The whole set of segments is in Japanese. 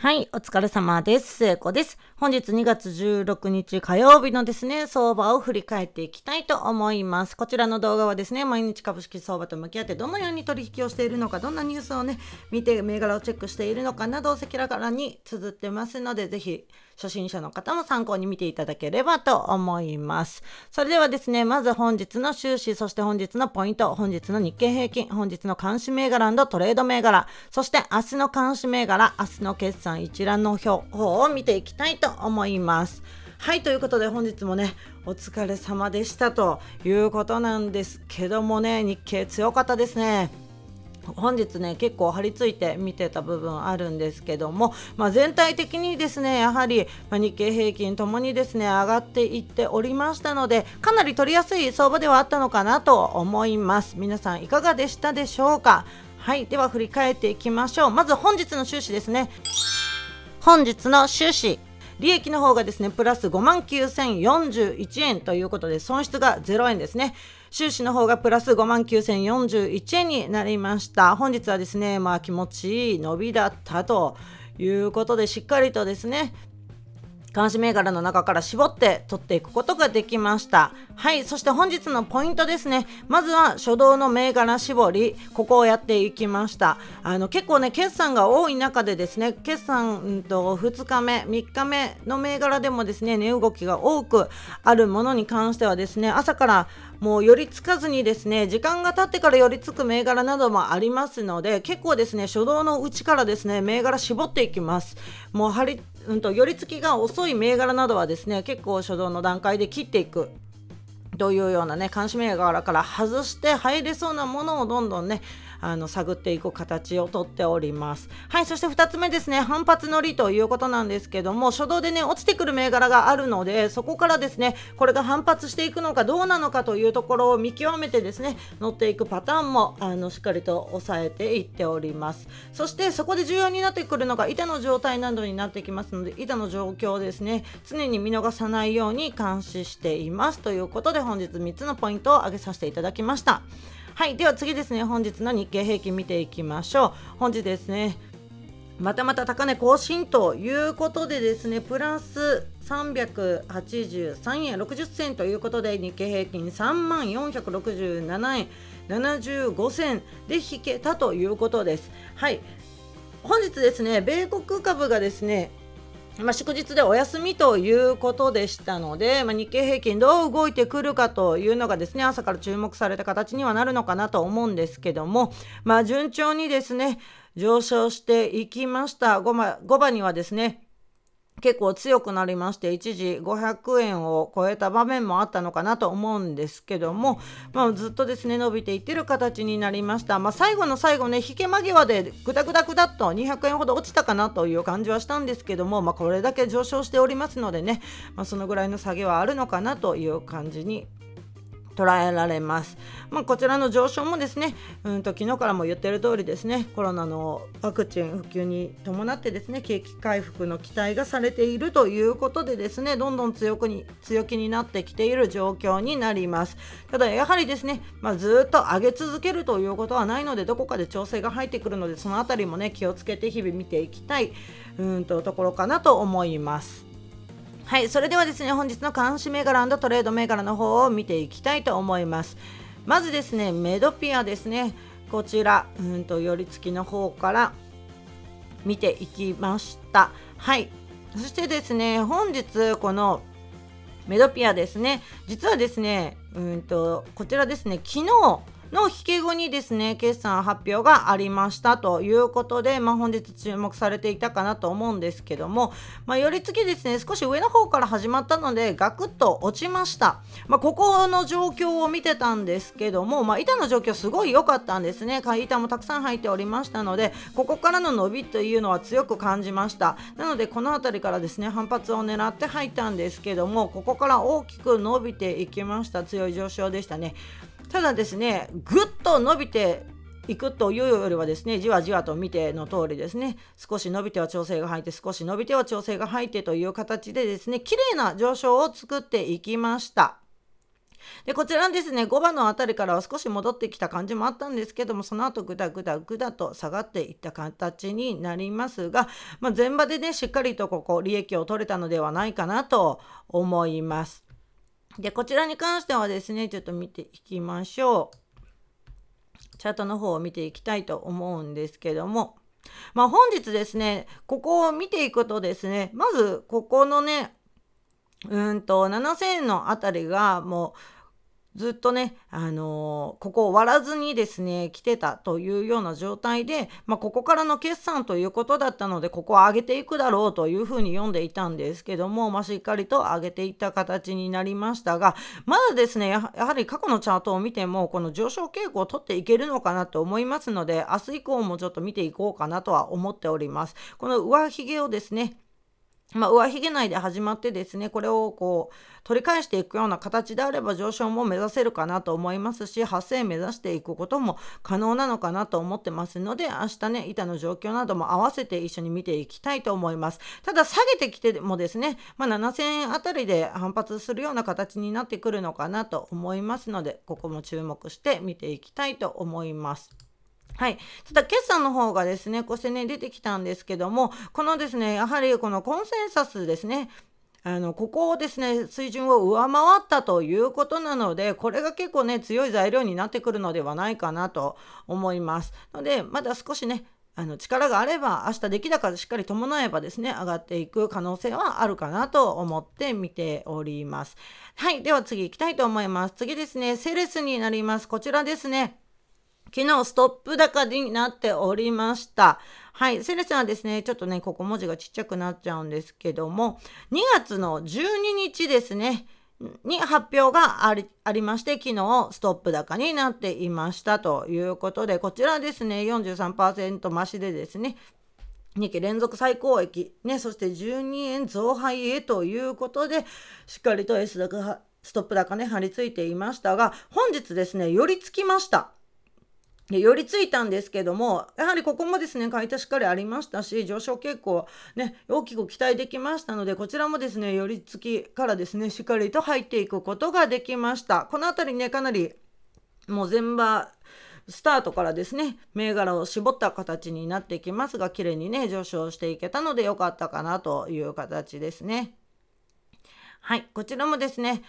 はい、お疲れ様です。聖子です。本日2月16日火曜日のですね、相場を振り返っていきたいと思います。こちらの動画はですね、毎日株式相場と向き合ってどのように取引をしているのか、どんなニュースをね、見て銘柄をチェックしているのかなどを赤裸々に綴ってますので、ぜひ初心者の方も参考に見ていただければと思います。それではですね、まず本日の収支、そして本日のポイント、本日の日経平均、本日の監視銘柄トレード銘柄、そして明日の監視銘柄、明日の決算一覧の表を見ていきたいと思います。はい、ということで本日もね、お疲れ様でしたということなんですけどもね、日経強かったですね。本日ね結構張り付いて見てた部分あるんですけども、まあ、全体的にですねやはり日経平均ともにですね上がっていっておりましたのでかなり取りやすい相場ではあったのかなと思います皆さんいかがでしたでしょうかはいでは振り返っていきましょうまず本日の収支ですね本日の収支利益の方がですねプラス5万9041円ということで損失が0円ですね収支の方がプラス5万9041円になりました本日はですねまあ気持ちいい伸びだったということでしっかりとですね監視銘柄の中から絞って取っていくことができましたはいそして本日のポイントですねまずは初動の銘柄絞りここをやっていきましたあの結構ね決算が多い中でですね決算、うんと、2日目3日目の銘柄でもですね値動きが多くあるものに関してはですね朝からもう寄りつかずにですね時間が経ってから寄りつく銘柄などもありますので結構ですね初動のうちからですね銘柄絞っていきますもう張りうん、と寄り付きが遅い銘柄などはですね結構初動の段階で切っていくというようなね監視銘柄から外して入れそうなものをどんどんねあの探っていく形をとっておりますはいそして2つ目ですね反発の利ということなんですけども初動でね落ちてくる銘柄があるのでそこからですねこれが反発していくのかどうなのかというところを見極めてですね乗っていくパターンもあのしっかりと抑えていっておりますそしてそこで重要になってくるのが板の状態などになってきますので板の状況ですね常に見逃さないように監視していますということで本日3つのポイントを挙げさせていただきました。はいでは次ですね本日の日経平均見ていきましょう本日ですねまたまた高値更新ということでですねプラス383円60銭ということで日経平均3万467円75銭で引けたということです。はい本日ですね米国株がですねまあ、祝日でお休みということでしたので、まあ、日経平均どう動いてくるかというのがですね朝から注目された形にはなるのかなと思うんですけども、まあ、順調にですね上昇していきました5番 ,5 番にはですね結構強くなりまして一時500円を超えた場面もあったのかなと思うんですけども、まあ、ずっとですね伸びていってる形になりました、まあ、最後の最後ね引け間際でぐだぐだぐだっと200円ほど落ちたかなという感じはしたんですけども、まあ、これだけ上昇しておりますのでね、まあ、そのぐらいの下げはあるのかなという感じに捉えられます。まあ、こちらの上昇もですね、うんと昨日からも言ってる通りですね、コロナのワクチン普及に伴ってですね、景気回復の期待がされているということでですね、どんどん強くに強気になってきている状況になります。ただやはりですね、まあ、ずっと上げ続けるということはないので、どこかで調整が入ってくるので、そのあたりもね気をつけて日々見ていきたいうんとところかなと思います。はいそれではですね本日の監視銘柄トレード銘柄の方を見ていきたいと思いますまずですねメドピアですねこちらうんと寄り付きの方から見ていきましたはいそしてですね本日このメドピアですね実はですねうんとこちらですね昨日の引き後にですね決算発表がありましたということで、まあ、本日注目されていたかなと思うんですけども、まあ、寄り付きですね少し上の方から始まったのでガクッと落ちました、まあ、ここの状況を見てたんですけども、まあ、板の状況すごい良かったんですね板もたくさん入っておりましたのでここからの伸びというのは強く感じましたなのでこの辺りからですね反発を狙って入ったんですけどもここから大きく伸びていきました強い上昇でしたねただですねぐっと伸びていくというよりはですねじわじわと見ての通りですね少し伸びては調整が入って少し伸びては調整が入ってという形でですね綺麗な上昇を作っていきました。でこちらですね5番の辺りからは少し戻ってきた感じもあったんですけどもその後ぐだぐだぐだと下がっていった形になりますが、まあ、前場でねしっかりとここ利益を取れたのではないかなと思います。で、こちらに関してはですね、ちょっと見ていきましょう。チャートの方を見ていきたいと思うんですけども、まあ、本日ですね、ここを見ていくとですね、まずここのね、うんと7000円のあたりがもうずっとね、あのー、ここを割らずにですね、来てたというような状態で、まあ、ここからの決算ということだったので、ここを上げていくだろうというふうに読んでいたんですけども、まあ、しっかりと上げていった形になりましたが、まだですね、やはり過去のチャートを見ても、この上昇傾向を取っていけるのかなと思いますので、明日以降もちょっと見ていこうかなとは思っております。この上髭をですね、まあ、上髭内で始まってですねこれをこう取り返していくような形であれば上昇も目指せるかなと思いますし発生目指していくことも可能なのかなと思ってますので明日ね板の状況なども合わせて一緒に見ていきたいと思いますただ下げてきてもですね、まあ、7000円あたりで反発するような形になってくるのかなと思いますのでここも注目して見ていきたいと思います。はい、ただ決算の方がですねこうしてね出てきたんですけどもこのですねやはりこのコンセンサスですねあのここをですね水準を上回ったということなのでこれが結構ね強い材料になってくるのではないかなと思いますのでまだ少しねあの力があれば明日出来高でしっかり伴えばですね上がっていく可能性はあるかなと思って見ておりますはいでは次行きたいと思います次ですねセレスになりますこちらですね昨日ストップ高になっておりました。はい。セレスはですね、ちょっとね、ここ文字がちっちゃくなっちゃうんですけども、2月の12日ですね、に発表がありありまして、昨日ストップ高になっていましたということで、こちらですね、43%増しでですね、2期連続最高益、ね、そして12円増配へということで、しっかりと S 高、ストップ高ね、張り付いていましたが、本日ですね、寄り付きました。で寄りついたんですけどもやはりここもですね買い足しっかりありましたし上昇傾向ね大きく期待できましたのでこちらもですね寄り付きからですねしっかりと入っていくことができましたこの辺りねかなりもう全場スタートからですね銘柄を絞った形になってきますが綺麗にね上昇していけたので良かったかなという形ですねはいこちらもですね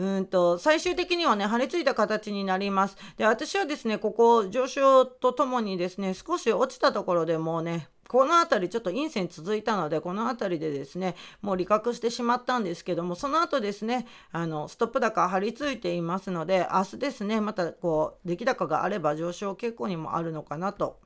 うんと最終的にはね張り付いた形になりますで私はですねここ上昇とともにですね少し落ちたところでもうねこの辺りちょっと陰線続いたのでこの辺りでですねもう利確してしまったんですけどもその後ですねあのストップ高張り付いていますので明日ですねまたこう出来高があれば上昇傾向にもあるのかなと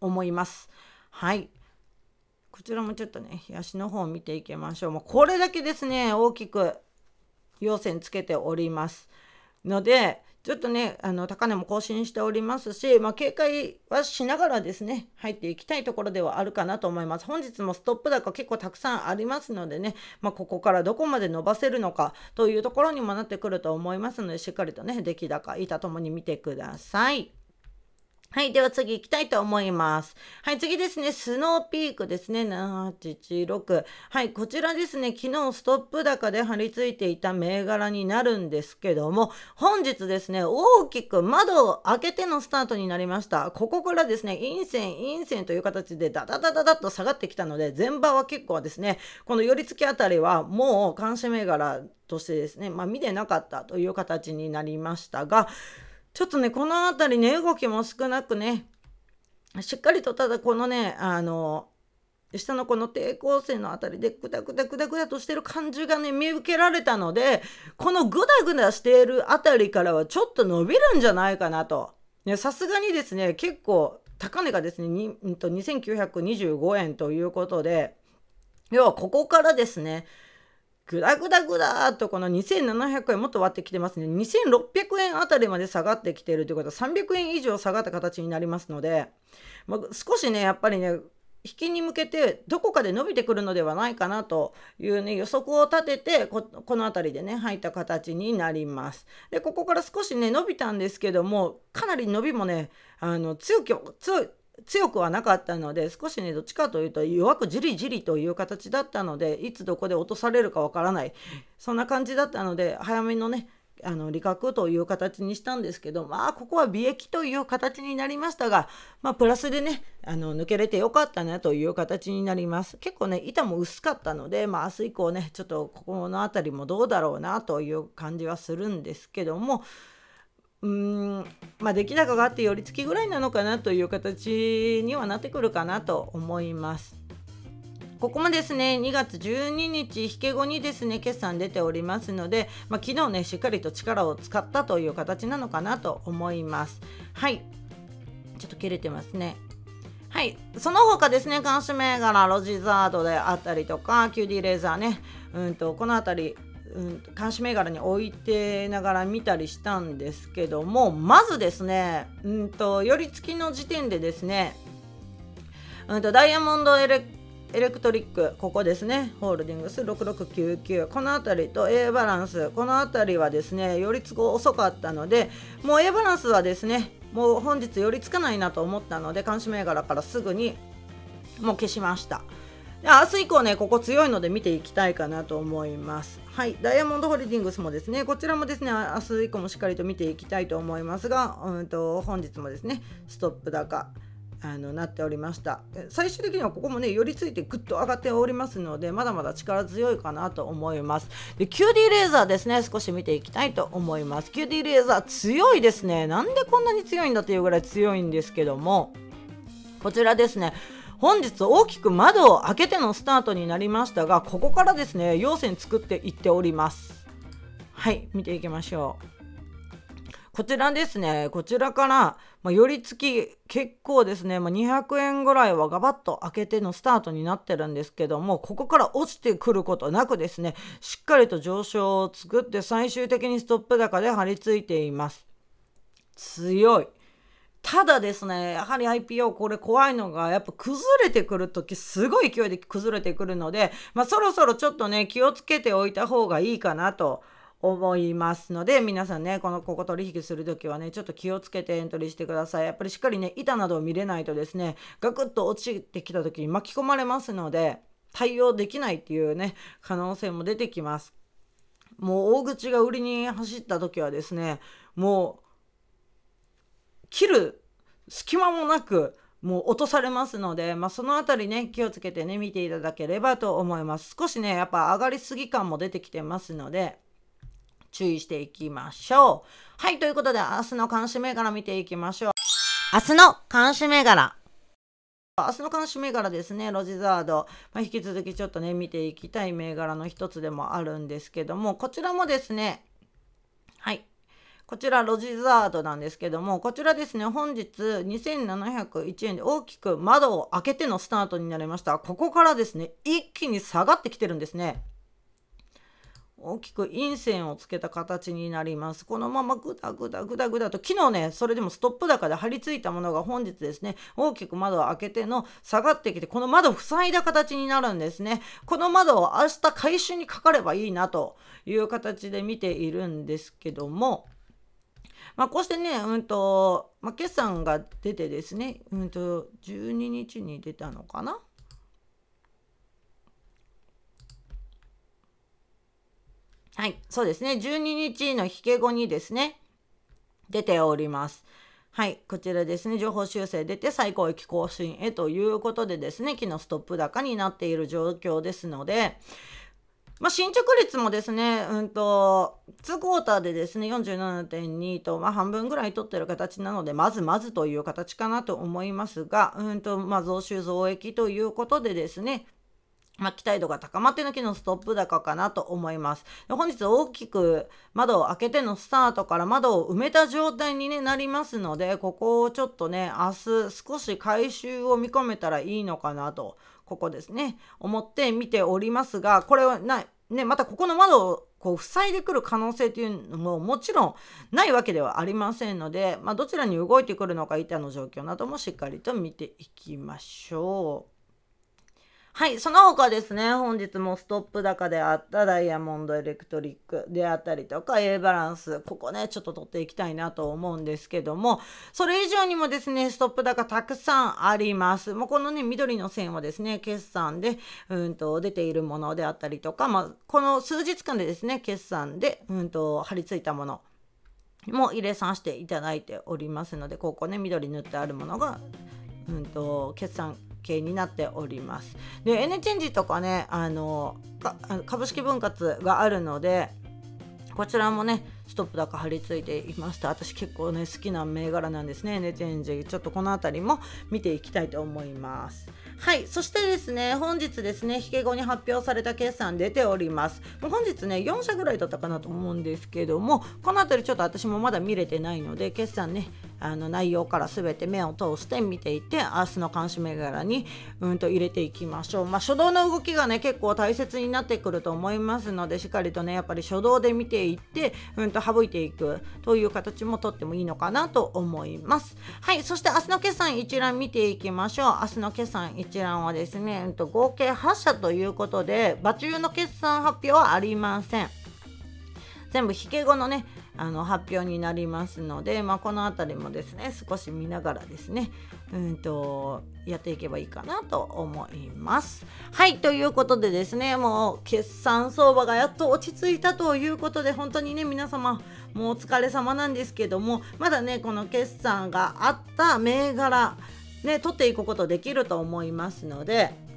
思います。はいこちらもちょっとね、冷やしの方を見ていきましょう。もうこれだけですね、大きく要線つけておりますのでちょっとねあの高値も更新しておりますし、まあ、警戒はしながらですね入っていきたいところではあるかなと思います本日もストップ高結構たくさんありますのでね、まあ、ここからどこまで伸ばせるのかというところにもなってくると思いますのでしっかりとね出来高板ともに見てください。はい。では次行きたいと思います。はい。次ですね。スノーピークですね。7816。はい。こちらですね。昨日ストップ高で張り付いていた銘柄になるんですけども、本日ですね、大きく窓を開けてのスタートになりました。ここからですね、陰線、陰線という形でダダダダダッと下がってきたので、前場は結構ですね、この寄り付きあたりはもう監視銘柄としてですね、まあ見てなかったという形になりましたが、ちょっとね、この辺りね、動きも少なくね、しっかりとただこのね、あの、下のこの抵抗性の辺りでグダグダグダグダとしてる感じがね、見受けられたので、このグダグダしている辺りからはちょっと伸びるんじゃないかなと。さすがにですね、結構高値がですね、2925円ということで、要はここからですね、グダグダグダとこの2700円もっと割ってきてますね2600円あたりまで下がってきてるということは300円以上下がった形になりますので、まあ、少しねやっぱりね引きに向けてどこかで伸びてくるのではないかなという、ね、予測を立ててこの辺りでね入った形になります。でここから少しね伸びたんですけどもかなり伸びもねあの強く強強くはなかったので少しねどっちかというと弱くじりじりという形だったのでいつどこで落とされるかわからないそんな感じだったので早めのねあの利確という形にしたんですけどまあここは美益という形になりましたがまあ、プラスでねあの抜けれてよかったなという形になります結構ね板も薄かったのでまあ明日以降ねちょっとここの辺りもどうだろうなという感じはするんですけどもうーんまあ、出来高があって寄り付きぐらいなのかなという形にはなってくるかなと思います。ここもですね2月12日引け後にですね決算出ておりますので、まあ、昨日ねしっかりと力を使ったという形なのかなと思います。はいちょっと切れてますね。はい、その他ですね、監視銘柄、ロジザードであったりとか、QD レーザーね、うんとこの辺り、うん、監視銘柄に置いてながら見たりしたんですけどもまずですね、うんと、寄り付きの時点でですね、うんと、とダイヤモンドエレエレクトリックここですねホールディングス6699この辺りと A バランスこの辺りはですね寄り付く遅かったのでもう A バランスはですねもう本日寄り付かないなと思ったので監視銘柄からすぐにもう消しました。明日以降ね、ここ強いので見ていきたいかなと思います。はい、ダイヤモンドホールディングスもですね、こちらもですね、明日以降もしっかりと見ていきたいと思いますが、うんと本日もですね、ストップ高。あのなっておりました最終的にはここもね寄りついてぐっと上がっておりますのでまだまだ力強いかなと思いますで QD レーザーですね少し見ていきたいと思います QD レーザー強いですねなんでこんなに強いんだというぐらい強いんですけどもこちらですね本日大きく窓を開けてのスタートになりましたがここからですね要線作っていっておりますはい見ていきましょうこちらですね、こちらから、まあ、寄り付き、結構ですね、まあ、200円ぐらいはガバッと開けてのスタートになってるんですけども、ここから落ちてくることなくですね、しっかりと上昇を作って最終的にストップ高で張り付いています。強い。ただですねやはり IPO これ怖いのがやっぱ崩れてくる時すごい勢いで崩れてくるので、まあ、そろそろちょっとね気をつけておいた方がいいかなと思いますので皆さんねこのここ取引する時はねちょっと気をつけてエントリーしてくださいやっぱりしっかりね板などを見れないとですねガクッと落ちてきた時に巻き込まれますので対応できないっていうね可能性も出てきますもう大口が売りに走った時はですねもう切る隙間もなくもう落とされますので、まあ、その辺りね気をつけてね見ていただければと思います少しねやっぱ上がりすぎ感も出てきてますので注意していきましょうはいということで明日の監視銘柄見ていきましょう明日の監視銘柄明日の監視銘柄ですね、ロジザード、まあ、引き続きちょっとね、見ていきたい銘柄の一つでもあるんですけども、こちらもですね、はい、こちらロジザードなんですけどもこちらですね本日2701円で大きく窓を開けてのスタートになりましたここからですね一気に下がってきてるんですね大きく陰線をつけた形になりますこのままぐだぐだぐだぐだと昨日ねそれでもストップ高で張り付いたものが本日ですね大きく窓を開けての下がってきてこの窓を塞いだ形になるんですねこの窓を明日回収にかかればいいなという形で見ているんですけどもまあ、こうしてね、うんとまあ、決算が出てですね、うんと、12日に出たのかな。はい、そうですね、12日の引け後にですね、出ております。はい、こちらですね、情報修正出て最高益更新へということでですね、昨日ストップ高になっている状況ですので、まあ、進捗率もですね、うんと、2クォーターでですね、47.2と、まあ、半分ぐらい取ってる形なので、まずまずという形かなと思いますが、うんと、まあ、増収増益ということでですね、まあ、期待度が高まってのきのストップ高かなと思います。本日大きく窓を開けてのスタートから窓を埋めた状態に、ね、なりますので、ここをちょっとね、明日少し回収を見込めたらいいのかなと、ここですね、思って見ておりますが、これはなね、またここの窓をこう塞いでくる可能性というのももちろんないわけではありませんので、まあ、どちらに動いてくるのか板の状況などもしっかりと見ていきましょう。はい、その他ですね、本日もストップ高であったダイヤモンドエレクトリックであったりとか、A バランス、ここね、ちょっと取っていきたいなと思うんですけども、それ以上にもですね、ストップ高たくさんあります。もうこのね、緑の線はですね、決算で、うんと、出ているものであったりとか、まあ、この数日間でですね、決算で、うんと、張り付いたもの、も入れさせていただいておりますのでここね緑塗ってあるものが、うんと、と決算係になっております。で N チェンジとかねあの株式分割があるのでこちらもねストップ高張り付いていました私結構ね好きな銘柄なんですね N チェンジちょっとこの辺りも見ていきたいと思いますはいそしてですね本日ですね引け後に発表された決算出ておりますもう本日ね4社ぐらいだったかなと思うんですけどもこの辺りちょっと私もまだ見れてないので決算ねあの内容から全て目を通して見ていて明日の監視銘柄にうんと入れていきましょう、まあ、初動の動きがね結構大切になってくると思いますのでしっかりとねやっぱり初動で見ていってうんと省いていくという形もとってもいいのかなと思いますはいそして明日の決算一覧見ていきましょう明日の決算一覧はですね、うんと、と合計8社ということで場中の決算発表はありません全部引け後のねあの発表になりますので、まあ、この辺りもですね少し見ながらですねうんとやっていけばいいかなと思います。はいということでですねもう決算相場がやっと落ち着いたということで本当にね皆様もうお疲れ様なんですけどもまだねこの決算があった銘柄ね取っていくことできると思いますので。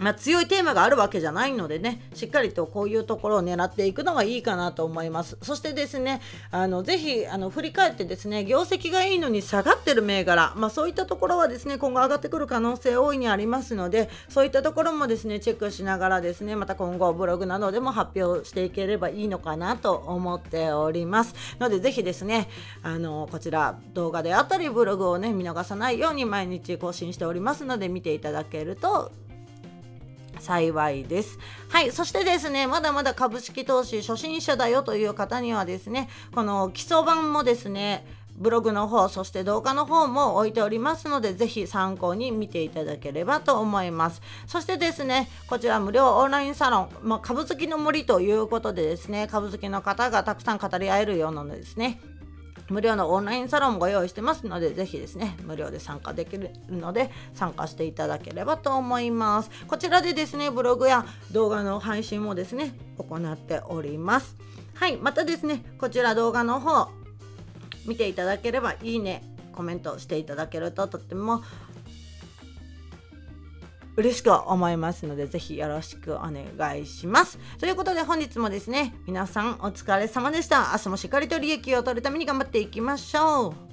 まあ、強いテーマがあるわけじゃないのでねしっかりとこういうところを狙っていくのがいいかなと思いますそしてですねあのぜひあの振り返ってですね業績がいいのに下がってる銘柄、まあ、そういったところはですね今後上がってくる可能性大いにありますのでそういったところもですねチェックしながらですねまた今後ブログなどでも発表していければいいのかなと思っておりますのでぜひですねあのこちら動画であったりブログをね見逃さないように毎日更新しておりますので見ていただけると幸いです。はい、そしてですね、まだまだ株式投資初心者だよという方にはですね、この基礎版もですね、ブログの方、そして動画の方も置いておりますので、ぜひ参考に見ていただければと思います。そしてですね、こちら無料オンラインサロン、まあ、株好きの森ということでですね、株好きの方がたくさん語り合えるようなのですね、無料のオンラインサロンご用意してますので、ぜひですね、無料で参加できるので、参加していただければと思います。こちらでですね、ブログや動画の配信もですね、行っております。はい、またですね、こちら動画の方、見ていただければいいね、コメントしていただけるととっても嬉しく思いますので、ぜひよろしくお願いします。ということで本日もですね、皆さんお疲れ様でした。明日もしっかりと利益を取るために頑張っていきましょう。